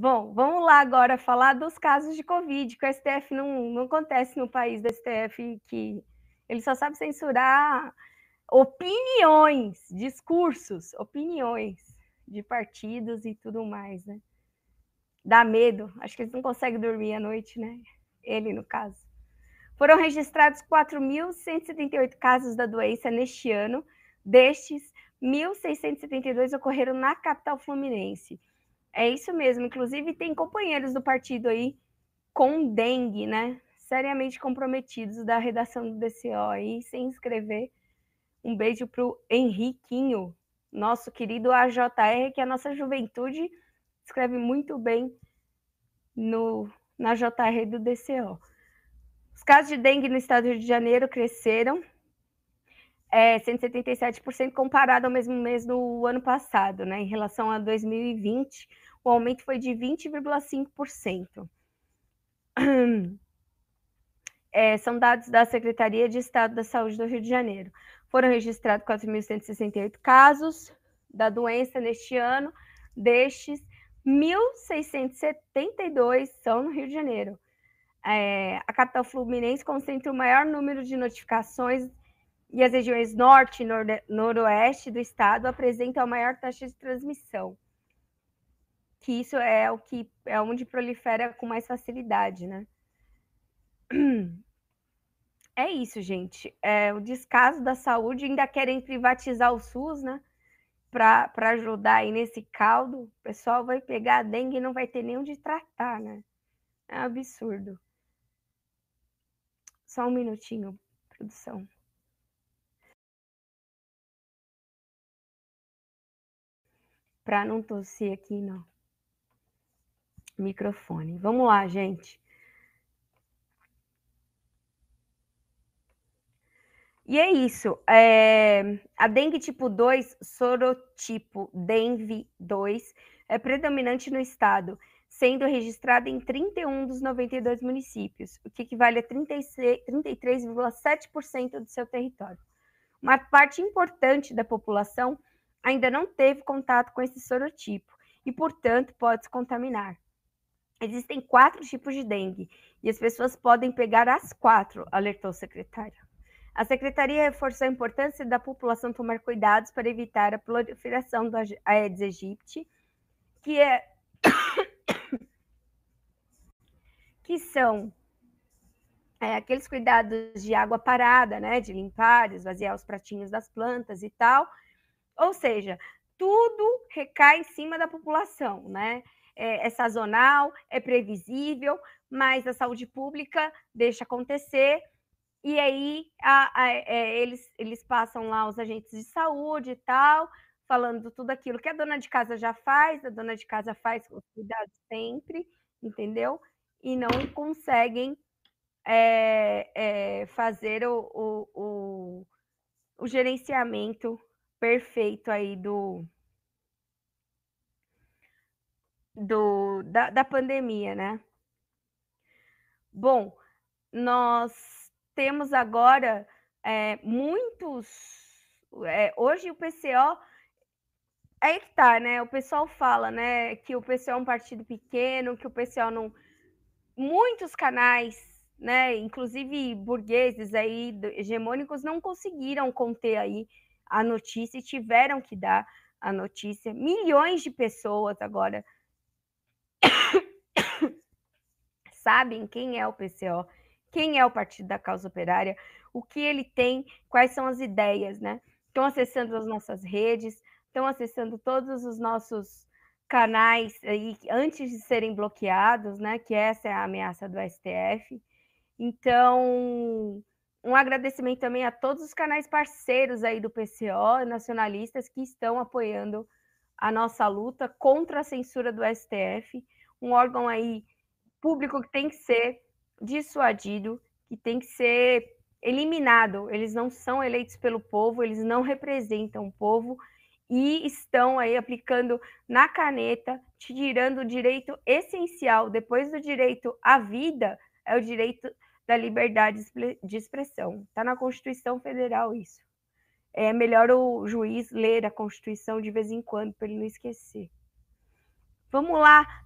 Bom, vamos lá agora falar dos casos de Covid, que o STF não, não acontece no país do STF, que ele só sabe censurar opiniões, discursos, opiniões de partidos e tudo mais, né? Dá medo, acho que eles não conseguem dormir à noite, né? Ele, no caso. Foram registrados 4.178 casos da doença neste ano, destes, 1.672 ocorreram na capital fluminense. É isso mesmo. Inclusive, tem companheiros do partido aí com dengue, né? Seriamente comprometidos da redação do DCO aí, sem escrever. Um beijo para o Henriquinho, nosso querido AJR, que é a nossa juventude escreve muito bem no, na JR do DCO. Os casos de dengue no estado do Rio de Janeiro cresceram é, 177% comparado ao mesmo mês do ano passado, né? Em relação a 2020, o aumento foi de 20,5%. É, são dados da Secretaria de Estado da Saúde do Rio de Janeiro. Foram registrados 4.168 casos da doença neste ano, destes 1.672 são no Rio de Janeiro. É, a capital fluminense concentra o maior número de notificações e as regiões norte e noroeste do estado apresentam a maior taxa de transmissão. Que isso é o que é onde prolifera com mais facilidade, né? É isso, gente. É, o descaso da saúde ainda querem privatizar o SUS, né? Para ajudar aí nesse caldo. O pessoal vai pegar a dengue e não vai ter nem onde tratar, né? É um absurdo. Só um minutinho, produção. para não tossir aqui no microfone. Vamos lá, gente. E é isso. É... A dengue tipo 2, sorotipo dengue 2, é predominante no estado, sendo registrada em 31 dos 92 municípios, o que equivale a 33,7% do seu território. Uma parte importante da população ainda não teve contato com esse sorotipo e, portanto, pode se contaminar. Existem quatro tipos de dengue e as pessoas podem pegar as quatro, alertou o secretário. A secretaria reforçou a importância da população tomar cuidados para evitar a proliferação do Aedes aegypti, que é que são é, aqueles cuidados de água parada, né, de limpar, esvaziar os pratinhos das plantas e tal, ou seja, tudo recai em cima da população, né? É, é sazonal, é previsível, mas a saúde pública deixa acontecer e aí a, a, é, eles, eles passam lá os agentes de saúde e tal, falando tudo aquilo que a dona de casa já faz, a dona de casa faz com cuidado sempre, entendeu? E não conseguem é, é, fazer o, o, o, o gerenciamento perfeito aí do do da, da pandemia, né? Bom, nós temos agora é, muitos. É, hoje o PCO aí que tá, né? O pessoal fala, né, que o PCO é um partido pequeno, que o PCO não. Muitos canais, né, inclusive burgueses aí, hegemônicos, não conseguiram conter aí a notícia e tiveram que dar a notícia. Milhões de pessoas agora sabem quem é o PCO, quem é o Partido da Causa Operária, o que ele tem, quais são as ideias, né? Estão acessando as nossas redes, estão acessando todos os nossos canais aí antes de serem bloqueados, né? Que essa é a ameaça do STF. Então, um agradecimento também a todos os canais parceiros aí do PCO, nacionalistas, que estão apoiando a nossa luta contra a censura do STF, um órgão aí público que tem que ser dissuadido, que tem que ser eliminado. Eles não são eleitos pelo povo, eles não representam o povo e estão aí aplicando na caneta, tirando o direito essencial, depois do direito à vida, é o direito da liberdade de expressão. Está na Constituição Federal isso. É melhor o juiz ler a Constituição de vez em quando para ele não esquecer. Vamos lá